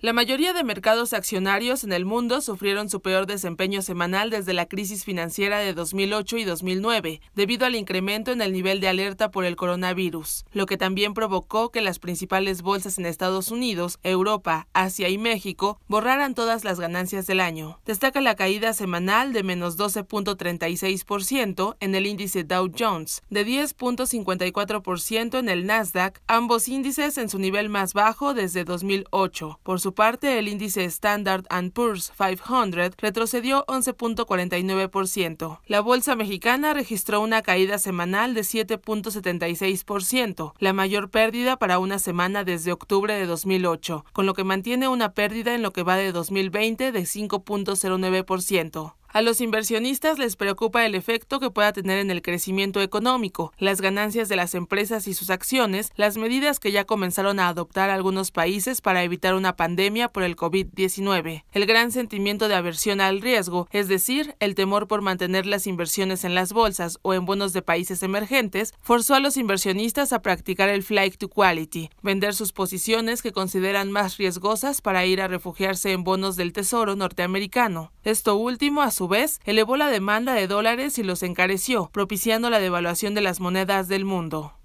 La mayoría de mercados accionarios en el mundo sufrieron su peor desempeño semanal desde la crisis financiera de 2008 y 2009, debido al incremento en el nivel de alerta por el coronavirus, lo que también provocó que las principales bolsas en Estados Unidos, Europa, Asia y México borraran todas las ganancias del año. Destaca la caída semanal de menos 12.36% en el índice Dow Jones, de 10.54% en el Nasdaq, ambos índices en su nivel más bajo desde 2008. Por su parte, el índice Standard Poor's 500 retrocedió 11.49%. La bolsa mexicana registró una caída semanal de 7.76%, la mayor pérdida para una semana desde octubre de 2008, con lo que mantiene una pérdida en lo que va de 2020 de 5.09%. A los inversionistas les preocupa el efecto que pueda tener en el crecimiento económico, las ganancias de las empresas y sus acciones, las medidas que ya comenzaron a adoptar algunos países para evitar una pandemia por el COVID-19, el gran sentimiento de aversión al riesgo, es decir, el temor por mantener las inversiones en las bolsas o en bonos de países emergentes, forzó a los inversionistas a practicar el flight to quality, vender sus posiciones que consideran más riesgosas para ir a refugiarse en bonos del Tesoro norteamericano. Esto último a su vez elevó la demanda de dólares y los encareció, propiciando la devaluación de las monedas del mundo.